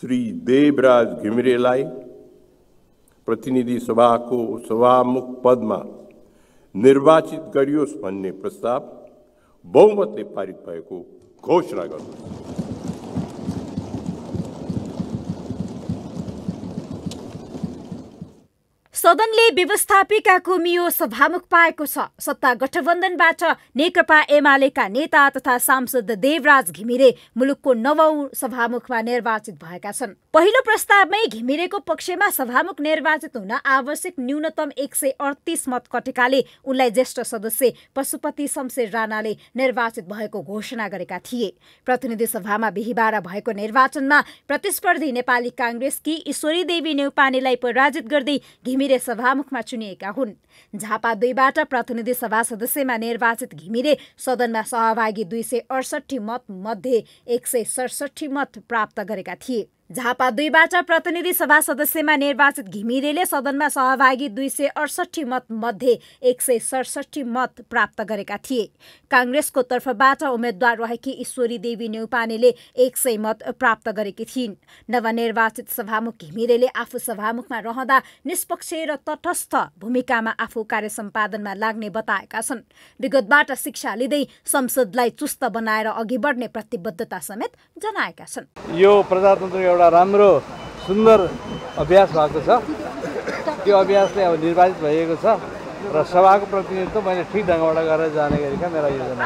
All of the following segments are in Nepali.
श्री देवराज घिमिरेलाई प्रतिनिधि सभाको सभामुख पदमा निर्वाचित गरियोस् भन्ने प्रस्ताव बहुमतले पारित भएको घोषणा गर्नुहोस् सदनले व्यवस्थापिकाको मियो सभामुख पाएको छ सत्ता गठबन्धनबाट नेकपा एमालेका नेता तथा सांसद देवराज घिमिरे मुलुकको नवौं सभामुखमा निर्वाचित भएका छन् पहिलो प्रस्तावमै घिमिरेको पक्षमा सभामुख निर्वाचित हुन आवश्यक न्यूनतम एक सय अडतिस मत कटेकाले उनलाई ज्येष्ठ सदस्य पशुपति शमशेर राणाले निर्वाचित भएको घोषणा गरेका थिए प्रतिनिधि सभामा बिहिबार भएको निर्वाचनमा प्रतिस्पर्धी नेपाली काङ्ग्रेसकी ईश्वरी देवी नेउपानेलाई पराजित गर्दै घिमिरे घिमिरे सभामुखमा चुनिएका हुन् झापा दुईबाट प्रतिनिधि सभा सदस्यमा निर्वाचित घिमिरे सदनमा सहभागी दुई सय मत मतमध्ये एक सय सडसठी मत प्राप्त गरेका थिए झापा दुईबाट प्रतिनिधि सभा सदस्यमा निर्वाचित घिमिरेले सदनमा सहभागी दुई सय अडसठी मत मध्ये एक सय सडसठी मत प्राप्त गरेका थिए काङ्ग्रेसको तर्फबाट उम्मेद्वार रहेकी ईश्वरी देवी नेउपानेले एक सय मत प्राप्त गरेकी थिइन् नवनिर्वाचित सभामुख घिमिरेले आफू सभामुखमा रहँदा निष्पक्ष र तटस्थ भूमिकामा आफू कार्य सम्पादनमा लाग्ने बताएका छन् विगतबाट शिक्षा लिँदै संसदलाई चुस्त बनाएर अघि बढ्ने प्रतिबद्धता समेत जनाएका छन् यो प्रजातन्त्र एउटा राम्रो सुन्दर अभ्यास भएको छ त्यो अभ्यासले अब निर्वाचित भइएको छ र सभाको प्रतिनिधित्व मैले ठिक ढङ्गबाट गरेर जाने गरेका मेरा योजना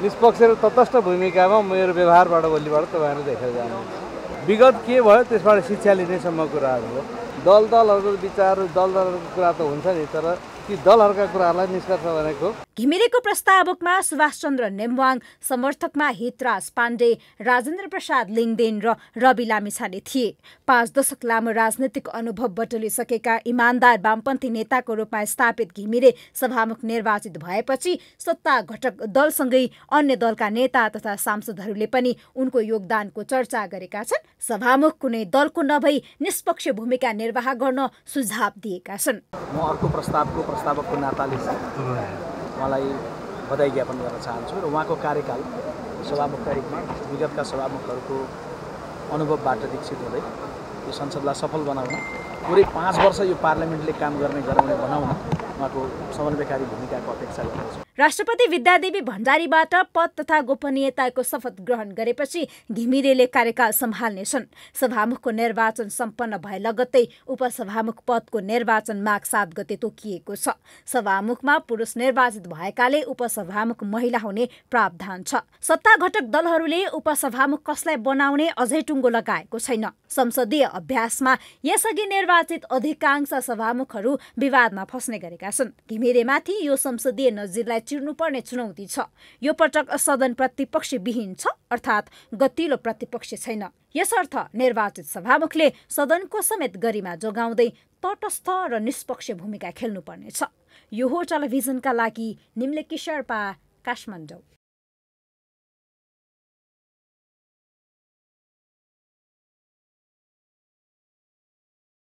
निष्पक्ष र तटस्थ भूमिकामा मेरो व्यवहारबाट भोलिबाट तपाईँहरू देखेर जानुहुन्छ विगत के भयो त्यसबाट शिक्षा लिनेसम्म कुराहरू हो दल दलहरूको विचार दल दलहरूको कुरा त हुन्छ नि तर ती दलहरूका कुराहरूलाई निष्कर्ष भनेको घिमिरेको प्रस्तावकमा सुभाषचन्द्र नेम्वाङ समर्थकमा हितराज पाण्डे राजेन्द्र प्रसाद लिङदेन र रवि लामिछाने थिए पाँच दशक लामो राजनैतिक अनुभव बटुलिसकेका इमान्दार वामपन्थी नेताको रूपमा स्थापित घिमिरे सभामुख निर्वाचित भएपछि सत्ता घटक दलसँगै अन्य दलका नेता तथा सांसदहरूले पनि उनको योगदानको चर्चा गरेका छन् सभामुख कुनै दलको नभई निष्पक्ष भूमिका निर्वाह गर्न सुझाव दिएका छन् म अर्को प्रस्तावको प्रस्तावकको नाताले उहाँलाई बधाई ज्ञापन गर्न चाहन्छु र उहाँको कार्यकाल सभामुखका रूपमा विगतका सभामुखहरूको अनुभवबाट दीक्षित हुँदै यो संसदलाई सफल बनाउन पुरै पाँच वर्ष यो पार्लियामेन्टले काम गर्ने गराउने बनाउन उहाँको समन्वयकारी भूमिकाको अपेक्षा गर्दछु राष्ट्रपति विद्यादेवी भण्डारीबाट पद तथा गोपनीयताको शपथ ग्रहण गरेपछि घिमिरेले कार्यकाल सम्हाल्नेछन् सभामुखको निर्वाचन सम्पन्न भए लगत्तै उपसभामुख पदको निर्वाचन माग सात गते तोकिएको छ सभामुखमा पुरुष निर्वाचित भएकाले उपसभामुख महिला हुने प्रावधान छ सत्ता घटक दलहरूले उपसभामुख कसलाई बनाउने अझै टुङ्गो लगाएको छैन संसदीय अभ्यासमा यसअघि निर्वाचित अधिकांश सभामुखहरू विवादमा फस्ने गरेका छन् घिमिरेमाथि यो संसदीय नजिरलाई चिर्नुपर्ने चुनौती छ यो पटक सदन प्रतिपक्षी विहीन छ अर्थात् गतिलो प्रतिपक्ष छैन यसर्थ निर्वाचित सभामुखले सदनको समेत गरिमा जोगाउँदै तटस्थ र निष्पक्ष भूमिका खेल्नुपर्नेछ यो हो टेलिभिजनका लागि निम्ले किशर्पा काठमाडौँ